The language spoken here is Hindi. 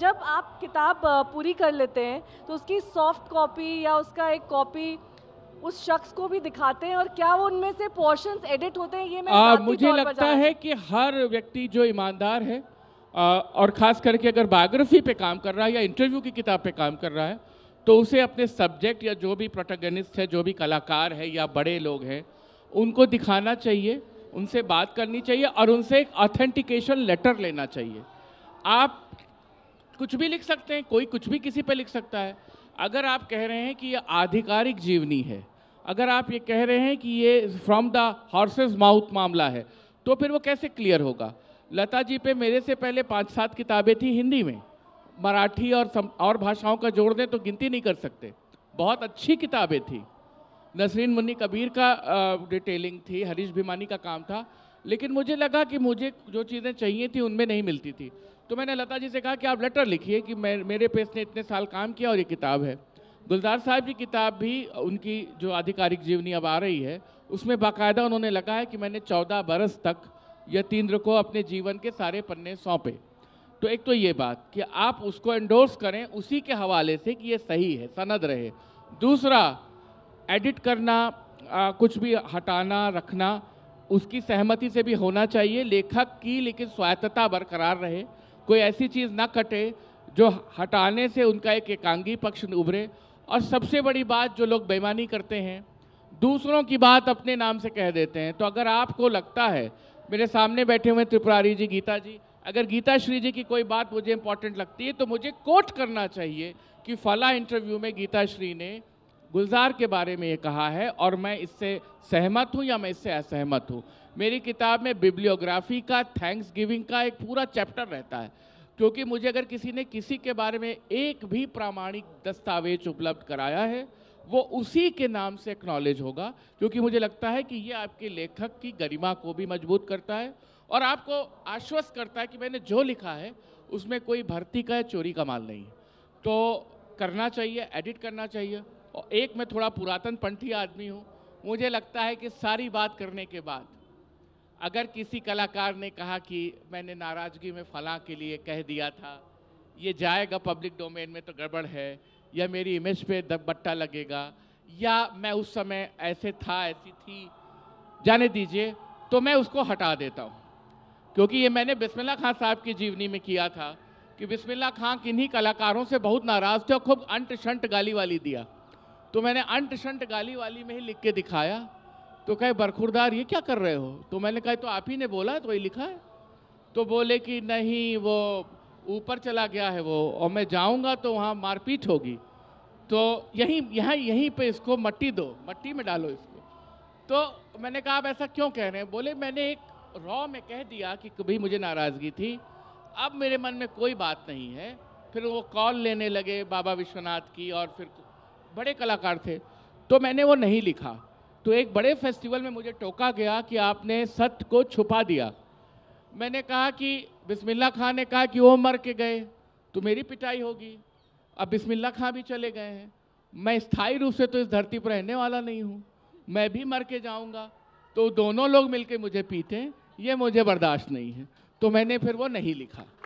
जब आप किताब पूरी कर लेते हैं तो उसकी सॉफ्ट कॉपी या उसका एक कॉपी उस शख्स को भी दिखाते हैं और क्या वो उनमें से पोर्शंस एडिट होते हैं ये मैं आ, मुझे लगता है कि हर व्यक्ति जो ईमानदार है आ, और ख़ास करके अगर बायोग्राफी पे काम कर रहा है या इंटरव्यू की किताब पे काम कर रहा है तो उसे अपने सब्जेक्ट या जो भी प्रोटेगनिस्ट है जो भी कलाकार है या बड़े लोग हैं उनको दिखाना चाहिए उनसे बात करनी चाहिए और उनसे एक ऑथेंटिकेशन लेटर लेना चाहिए आप कुछ भी लिख सकते हैं कोई कुछ भी किसी पे लिख सकता है अगर आप कह रहे हैं कि ये आधिकारिक जीवनी है अगर आप ये कह रहे हैं कि ये फ्रॉम द हॉर्सेज माउथ मामला है तो फिर वो कैसे क्लियर होगा लता जी पे मेरे से पहले पाँच सात किताबें थी हिंदी में मराठी और सम, और भाषाओं का जोड़ दें तो गिनती नहीं कर सकते बहुत अच्छी किताबें थीं नसरीन मुन्नी कबीर का डिटेलिंग थी हरीश भिमानी का काम था लेकिन मुझे लगा कि मुझे जो चीज़ें चाहिए थी उनमें नहीं मिलती थी तो मैंने लता जी से कहा कि आप लेटर लिखिए कि मैं मेरे पे इसने इतने साल काम किया और ये किताब है गुलजार साहब की किताब भी उनकी जो आधिकारिक जीवनी अब आ रही है उसमें बाकायदा उन्होंने लगा है कि मैंने चौदह बरस तक यतीन्द्र को अपने जीवन के सारे पन्ने सौंपे तो एक तो ये बात कि आप उसको एंडोर्स करें उसी के हवाले से कि ये सही है सनद रहे दूसरा एडिट करना आ, कुछ भी हटाना रखना उसकी सहमति से भी होना चाहिए लेखक की लेकिन स्वायत्तता बरकरार रहे कोई ऐसी चीज़ ना कटे जो हटाने से उनका एक एकांगी पक्ष उभरे और सबसे बड़ी बात जो लोग बेईमानी करते हैं दूसरों की बात अपने नाम से कह देते हैं तो अगर आपको लगता है मेरे सामने बैठे हुए त्रिपुरारी जी गीता जी अगर गीता श्री जी की कोई बात मुझे इंपॉर्टेंट लगती है तो मुझे कोट करना चाहिए कि फला इंटरव्यू में गीता श्री ने गुलजार के बारे में ये कहा है और मैं इससे सहमत हूँ या मैं इससे असहमत हूँ मेरी किताब में बिब्लियोग्राफी का थैंक्स गिविंग का एक पूरा चैप्टर रहता है क्योंकि मुझे अगर किसी ने किसी के बारे में एक भी प्रामाणिक दस्तावेज उपलब्ध कराया है वो उसी के नाम से एक्नॉलेज होगा क्योंकि मुझे लगता है कि ये आपके लेखक की गरिमा को भी मजबूत करता है और आपको आश्वस्त करता है कि मैंने जो लिखा है उसमें कोई भर्ती का या चोरी का माल नहीं है तो करना चाहिए एडिट करना चाहिए और एक मैं थोड़ा पुरातन पंथी आदमी हूँ मुझे लगता है कि सारी बात करने के बाद अगर किसी कलाकार ने कहा कि मैंने नाराज़गी में फलाँ के लिए कह दिया था ये जाएगा पब्लिक डोमेन में तो गड़बड़ है या मेरी इमेज पे दबट्टा लगेगा या मैं उस समय ऐसे था ऐसी थी जाने दीजिए तो मैं उसको हटा देता हूँ क्योंकि ये मैंने बिस्मिल्ला खान साहब की जीवनी में किया था कि बिस्मिल्ला खां किन्हीं कलाकारों से बहुत नाराज़ थे और खूब अंट शंट गाली वाली दिया तो मैंने अंट शंट गाली वाली में ही लिख के दिखाया तो कहे बरखुरदार ये क्या कर रहे हो तो मैंने कहा तो आप ही ने बोला तो वही लिखा है तो बोले कि नहीं वो ऊपर चला गया है वो और मैं जाऊंगा तो वहाँ मारपीट होगी तो यहीं यहाँ यहीं पे इसको मट्टी दो मट्टी में डालो इसको तो मैंने कहा आप ऐसा क्यों कह रहे हैं बोले मैंने एक रॉ में कह दिया कि कभी मुझे नाराज़गी थी अब मेरे मन में कोई बात नहीं है फिर वो कॉल लेने लगे बाबा विश्वनाथ की और फिर बड़े कलाकार थे तो मैंने वो नहीं लिखा तो एक बड़े फेस्टिवल में मुझे टोका गया कि आपने सत्य को छुपा दिया मैंने कहा कि बिस्मिल्ला खान ने कहा कि वो मर के गए तो मेरी पिटाई होगी अब बिस्मिल्ला खां भी चले गए हैं मैं स्थायी रूप से तो इस धरती पर रहने वाला नहीं हूँ मैं भी मर के जाऊँगा तो दोनों लोग मिलके मुझे पीटें ये मुझे बर्दाश्त नहीं है तो मैंने फिर वो नहीं लिखा